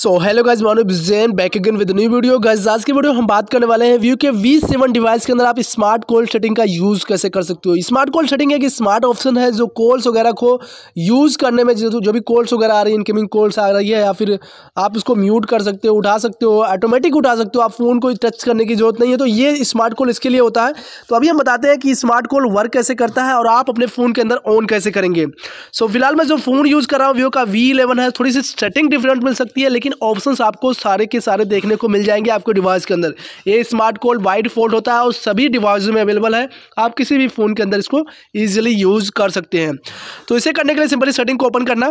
so hello guys Mano Jain back again with new video guys आज की video हम बात करने वाले हैं व्यू के वी सेवन डिवाइस के अंदर आप स्मार्ट कॉल सेटिंग का यूज़ कैसे कर सकते हो स्मार्ट कॉल सेटिंग एक स्मार्ट ऑप्शन है जो कॉल्स वगैरह को यूज़ करने में जो भी कॉल्स वगैरह आ रही है इनकमिंग कॉल्स आ रही है या फिर आप इसको म्यूट कर सकते हो उठा सकते हो ऑटोमेटिक उठा सकते हो आप फ़ोन को टच करने की जरूरत नहीं है तो ये स्मार्ट कॉल इसके लिए होता है तो अभी हम बताते हैं कि स्मार्ट कॉल वर्क कैसे करता है और आप अपने फ़ोन के अंदर ऑन कैसे करेंगे सो फिलहाल मैं जो फ़ोन यूज़ कर रहा हूँ व्यू का वी है थोड़ी सी सेटिंग डिफरेंट मिल सकती है लेकिन ऑप्शंस आपको सारे के सारे देखने को मिल जाएंगे आपको डिवाइस के अंदर ये स्मार्ट कॉल वाइड फोल्ड होता है और सभी डिवाइस में अवेलेबल है आप किसी भी फ़ोन के अंदर इसको ईजिली यूज़ कर सकते हैं तो इसे करने के लिए सिंपली सेटिंग को ओपन करना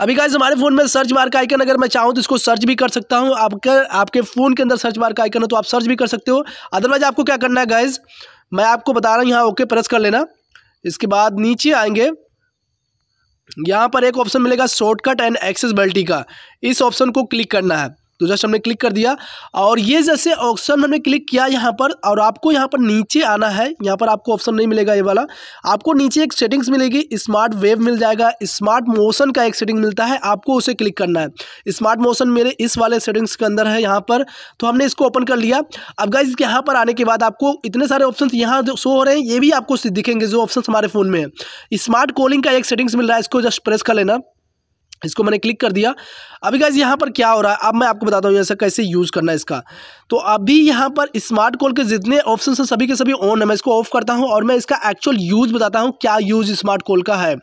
अभी गाइज हमारे फ़ोन में सर्च बार का आइकन अगर मैं चाहूँ तो इसको सर्च भी कर सकता हूँ आपके आपके फ़ोन के अंदर सर्च बार का आइकन हो तो आप सर्च भी कर सकते हो अदरवाइज आपको क्या करना है गाइज मैं आपको बता रहा हूँ यहाँ ओके प्रेस कर लेना इसके बाद नीचे आएंगे यहाँ पर एक ऑप्शन मिलेगा शॉर्टकट एंड एक्सेसबिलिटी का इस ऑप्शन को क्लिक करना है तो जस्ट हमने क्लिक कर दिया और ये जैसे ऑप्शन हमने क्लिक किया यहाँ पर और आपको यहाँ पर नीचे आना है यहाँ पर आपको ऑप्शन नहीं मिलेगा ये वाला आपको नीचे एक सेटिंग्स मिलेगी स्मार्ट वेव मिल जाएगा स्मार्ट मोशन का एक सेटिंग मिलता है आपको उसे क्लिक करना है स्मार्ट मोशन मेरे इस वाले सेटिंग्स के अंदर है यहाँ पर तो हमने इसको ओपन कर लिया अब गाइज यहाँ पर आने के बाद आपको इतने सारे ऑप्शन यहाँ जो शो हो रहे हैं ये भी आपको दिखेंगे जो ऑप्शन हमारे फ़ोन में है स्मार्ट कॉलिंग का एक सेटिंग्स मिल रहा है इसको जस्ट प्रेस कर लेना इसको मैंने क्लिक कर दिया अभी गाइज यहाँ पर क्या हो रहा है अब मैं आपको बताता हूँ ऐसा कैसे यूज़ करना है इसका तो अभी यहाँ पर स्मार्ट कॉल के जितने ऑप्शन हैं सभी के सभी ऑन है मैं इसको ऑफ करता हूँ और मैं इसका एक्चुअल यूज़ बताता हूँ क्या यूज़ स्मार्ट कॉल का है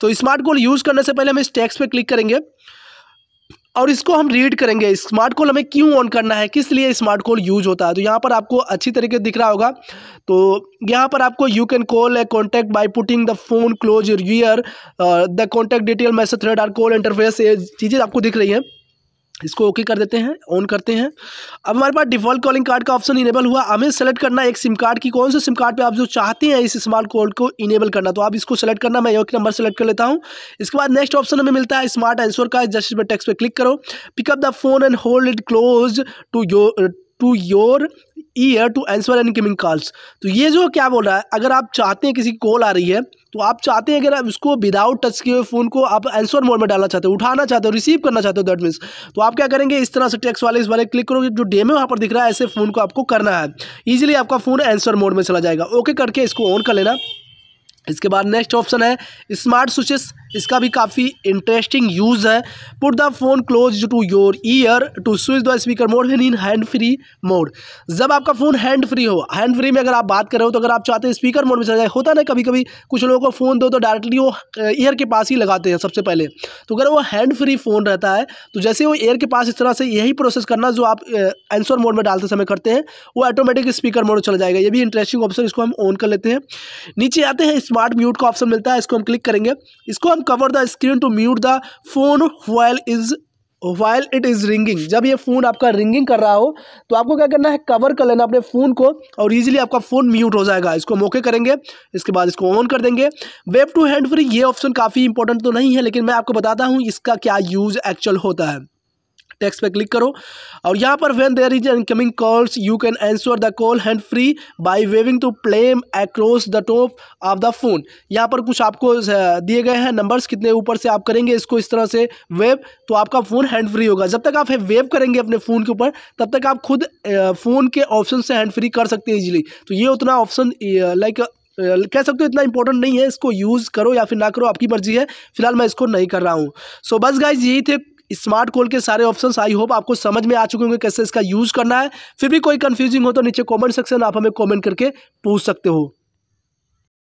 तो स्मार्ट कॉल यूज़ करने से पहले हम इस टैक्स पर क्लिक करेंगे और इसको हम रीड करेंगे स्मार्ट कॉल हमें क्यों ऑन करना है किस लिए स्मार्ट कॉल यूज होता है तो यहाँ पर आपको अच्छी तरीके दिख रहा होगा तो यहाँ पर आपको you can call a contact by putting the phone close your ear the contact detail message thread or call interface ये चीज़ें आपको दिख रही हैं इसको ओके कर देते हैं ऑन करते हैं अब हमारे पास डिफॉल्ट कॉलिंग कार्ड का ऑप्शन इनेबल हुआ हमें सेलेक्ट करना है एक सिम कार्ड की कौन से सिम कार्ड पे आप जो चाहते हैं इस स्मार्ट कोड को इनेबल करना तो आप इसको सेलेक्ट करना मैं योग नंबर सेलेक्ट कर लेता हूँ इसके बाद नेक्स्ट ऑप्शन हमें मिलता है स्मार्ट एंसर का जस्ट पर टेक्स पे क्लिक करो pick up the phone and hold it close to your to your ear to answer and coming calls तो ये जो क्या बोल रहा है अगर आप चाहते हैं किसी कॉल आ रही है तो आप चाहते हैं अगर आप इसको विदाउट टच किए हुए फ़ोन को आप एंसर मोड में डालना चाहते हो उठाना चाहते हो रिसीव करना चाहते हो दैट मीन्स तो आप क्या करेंगे इस तरह से टेक्स वाले इस वाले क्लिक करोगे जो डेमे वहाँ पर दिख रहा है ऐसे फ़ोन को आपको करना है ईजिली आपका फ़ोन एंसर मोड में चला जाएगा ओके करके इसको ऑन कर लेना इसके बाद नेक्स्ट ऑप्शन है स्मार्ट स्विचेस इसका भी काफ़ी इंटरेस्टिंग यूज़ है put the phone close to your ear to switch the speaker mode and in hand free mode जब आपका फ़ोन हैंड फ्री हो हैंड फ्री में अगर आप बात कर रहे हो तो अगर आप चाहते हैं स्पीकर मोड में चला जाए होता ना कभी कभी कुछ लोगों को फ़ोन दो तो डायरेक्टली वो ईयर के पास ही लगाते हैं सबसे पहले तो अगर वो हैंड फ्री फ़ोन रहता है तो जैसे वो ईयर के पास इस तरह से यही प्रोसेस करना जो आप एंसर मोड में डालते समय करते हैं वो ऑटोमेटिक स्पीकर मोड चला जाएगा ये भी इंटरेस्टिंग ऑप्शन इसको हम ऑन कर लेते हैं नीचे आते हैं स्मार्ट म्यूट का ऑप्शन मिलता है इसको हम क्लिक करेंगे इसको हम cover the screen to mute the phone while is while it is ringing जब ये फ़ोन आपका रिंगिंग कर रहा हो तो आपको क्या करना है कवर कर लेना अपने फ़ोन को और ईजिली आपका फ़ोन म्यूट हो जाएगा इसको मौके करेंगे इसके बाद इसको ऑन कर देंगे वेब टू हैंड फ्री ये ऑप्शन काफ़ी इंपॉर्टेंट तो नहीं है लेकिन मैं आपको बताता हूँ इसका क्या यूज़ एक्चुअल होता है टेक्स्ट पे क्लिक करो और यहाँ पर when there is incoming calls you can answer the call hand free by waving to palm across the top of the phone यहाँ पर कुछ आपको दिए गए हैं नंबर्स कितने ऊपर से आप करेंगे इसको इस तरह से वेव तो आपका फ़ोन हैंड फ्री होगा जब तक आप वेव करेंगे अपने फ़ोन के ऊपर तब तक आप खुद फ़ोन के ऑप्शन से हैंड फ्री कर सकते हैं इजिली तो ये उतना ऑप्शन लाइक कह सकते हो इतना इंपॉर्टेंट नहीं है इसको यूज़ करो या फिर ना करो आपकी मर्जी है फिलहाल मैं इसको नहीं कर रहा हूँ सो so, बस गाइज यही थे स्मार्ट कॉल के सारे ऑप्शन आई होप आपको समझ में आ चुके होंगे कैसे इसका यूज़ करना है फिर भी कोई कंफ्यूजिंग हो तो नीचे कॉमेंट सेक्शन आप हमें कॉमेंट करके पूछ सकते हो